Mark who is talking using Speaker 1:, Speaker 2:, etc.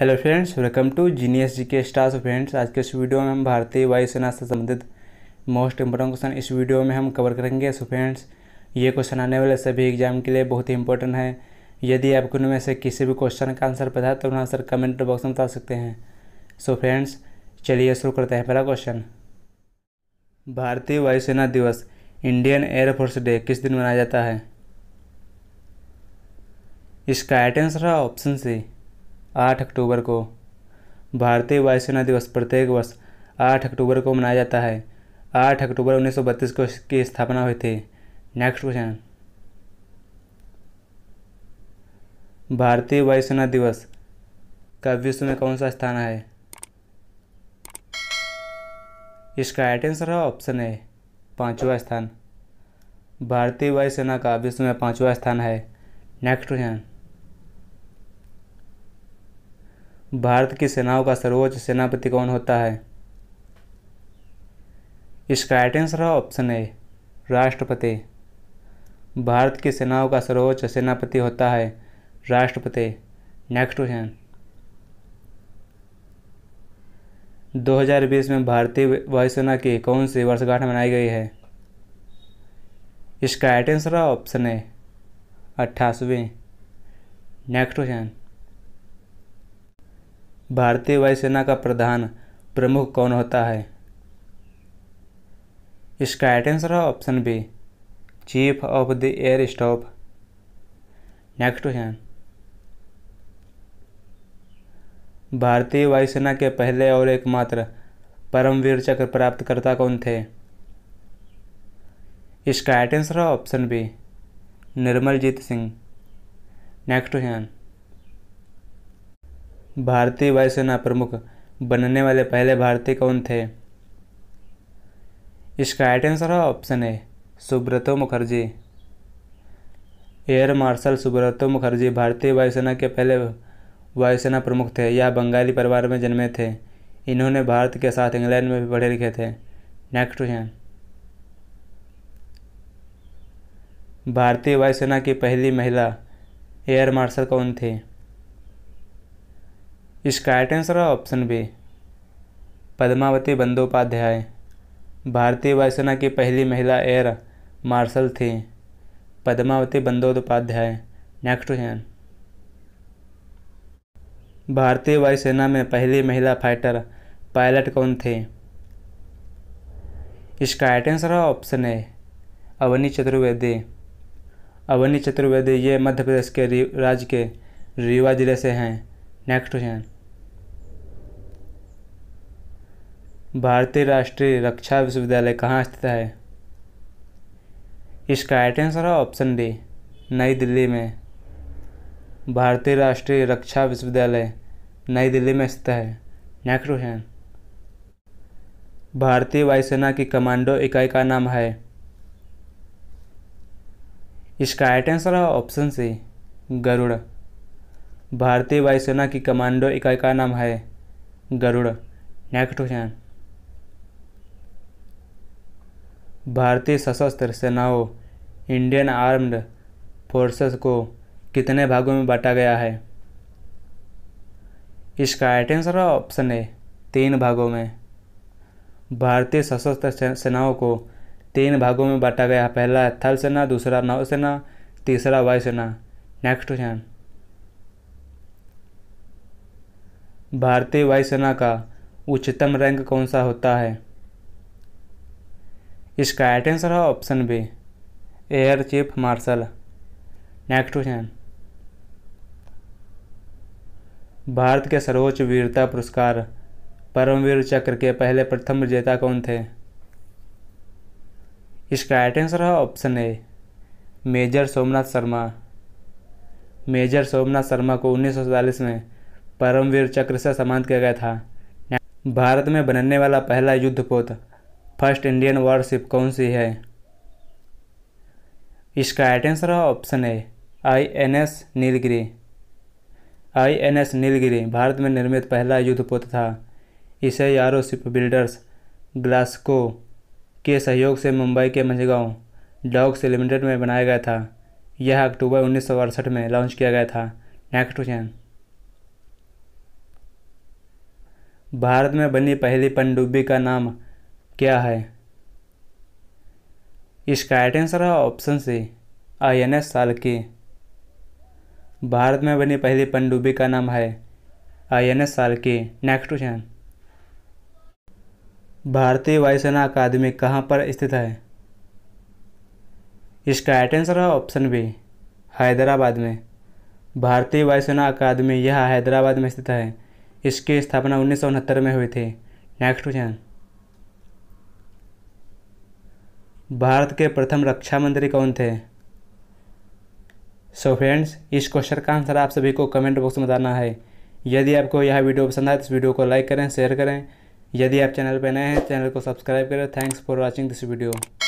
Speaker 1: hello friends welcome to genius G के stars friends आज के इस वीडियो में हम भारतीय वायुसेना से संबंधित मोस्ट इम्पोर्टेंट क्वेश्चन इस वीडियो में हम कवर करेंगे सो फ्रेंड्स ये क्वेश्चन आने वाले सभी एग्जाम के लिए बहुत ही इंपॉर्टेंट है यदि आपको उनमें से किसी भी क्वेश्चन का आंसर पता है तो अपना आंसर कमेंट बॉक्स में बता सकते हैं सो फ्रेंड्स चलिए शुरू करते हैं पहला क्वेश्चन भारतीय वायुसेना दिवस इंडियन एयरफोर्स डे किस दिन मनाया जाता है इसका आइटेंस रहा ऑप्शन सी आठ अक्टूबर को भारतीय वायुसेना दिवस प्रत्येक वर्ष आठ अक्टूबर को मनाया जाता है आठ अक्टूबर उन्नीस को इसकी स्थापना हुई थी नेक्स्ट क्वेश्चन भारतीय वायुसेना दिवस का विश्व में कौन सा स्थान है इसका राइट आंसर है ऑप्शन ए पांचवा स्थान भारतीय वायुसेना का विश्व में पांचवा स्थान है नेक्स्ट क्वेश्चन भारत की सेनाओं का सर्वोच्च सेनापति कौन होता है इसका राइट आंसर है ऑप्शन ए राष्ट्रपति भारत की सेनाओं का सर्वोच्च सेनापति होता है राष्ट्रपति नेक्स्ट क्वेश्चन 2020 में भारतीय वायुसेना की कौन सी वर्षगांठ मनाई गई है इसका राइट आंसर है ऑप्शन ए अट्ठासवीं नेक्स्ट क्वेश्चन भारतीय वायुसेना का प्रधान प्रमुख कौन होता है इसका राइट आंसर है option B chief of the air staff next question भारतीय वायुसेना के पहले और एकमात्र परमवीर चक्र प्राप्तकर्ता कौन थे इसका राइट आंसर है option B Nirmaljit Singh next question भारतीय वायुसेना प्रमुख बनने वाले पहले भारतीय कौन थे इसका राइट आंसर है option A Subroto Mukherjee air marshal Subroto Mukherjee भारतीय वायुसेना के पहले वायुसेना प्रमुख थे यह बंगाली परिवार में जन्मे थे इन्होंने भारत के साथ इंग्लैंड में भी पढ़े लिखे थे नेक्स्ट क्वेश्चन भारतीय वायुसेना की पहली महिला एयर मार्शल कौन थी इसका राइट आंसर है ऑप्शन बी पद्मावती बंदोपाध्याय भारतीय वायुसेना की पहली महिला एयर मार्शल थी पद्मावती बंदोपाध्याय नेक्स्ट है भारतीय वायुसेना में पहली महिला फाइटर पायलट कौन थे इसका राइट आंसर है ऑप्शन ए अवनी चतुर्वेदी अवनी चतुर्वेदी ये मध्य प्रदेश के राज्य के रीवा जिले से हैं नेक्स्ट क्वेश्चन भारतीय राष्ट्रीय रक्षा विश्वविद्यालय कहाँ स्थित है इसका राइट आंसर है ऑप्शन डी नई दिल्ली में भारतीय राष्ट्रीय रक्षा विश्वविद्यालय नई दिल्ली में स्थित है नेक्स्ट क्वेश्चन भारतीय वायुसेना की कमांडो इकाई का नाम है इसका राइट आंसर है ऑप्शन सी गरुड़ भारतीय वायुसेना की कमांडो इकाई का नाम है गरुड़ नेक्स्ट क्वेश्चन भारतीय सशस्त्र सेनाओं इंडियन आर्म्ड फोर्सेस को कितने भागों में बांटा गया है इसका राइट आंसर ऑप्शन है तीन भागों में भारतीय सशस्त्र सेनाओं को तीन भागों में बांटा गया पहला है थल सेना दूसरा नौसेना तीसरा वायुसेना नेक्स्ट क्वेश्चन भारतीय वायुसेना का उच्चतम रैंक कौन सा होता है इसका राइट आंसर है option B air chief marshal next question Bharat के सर्वोच्च वीरता पुरस्कार परमवीर चक्र के पहले प्रथम विजेता कौन थे इसका राइट आंसर है option A major Somnath Sharma major Somnath Sharma को उन्नीस में परमवीर चक्र से सम्मानित किया गया था भारत में बनने वाला पहला युद्धपोत फर्स्ट इंडियन वॉरशिप कौन सी है इसका आइट आंसर है option A I N S Nilgiri I N S Nilgiri Bharat में निर्मित पहला युद्धपोत था इसे यारो शिप बिल्डर्स ग्लास्को के सहयोग से मुंबई के मंझगांव डॉग्स लिमिटेड में बनाया गया था यह अक्टूबर उन्नीस में लॉन्च किया गया था नेक्स्ट क्वेश्चन भारत में बनी पहली पनडुब्बी का नाम क्या है इसका आइट आंसर है option C I N S सालकी भारत में बनी पहली पनडुब्बी का नाम है आई एन एस सालकी नेक्स्ट क्वेश्चन भारतीय वायुसेना अकादमी कहाँ पर स्थित है इसका आइट आंसर है ऑप्शन बी हैदराबाद में भारतीय वायुसेना अकादमी यह हैदराबाद में स्थित है इसकी स्थापना उन्नीस में हुई थी नेक्स्ट क्वेश्चन भारत के प्रथम रक्षा मंत्री कौन थे सो फ्रेंड्स इस क्वेश्चन का आंसर आप सभी को कमेंट बॉक्स में बताना है यदि आपको यह वीडियो पसंद आए तो इस वीडियो को लाइक करें शेयर करें यदि आप चैनल पर नए हैं चैनल को सब्सक्राइब करें thanks for watching this video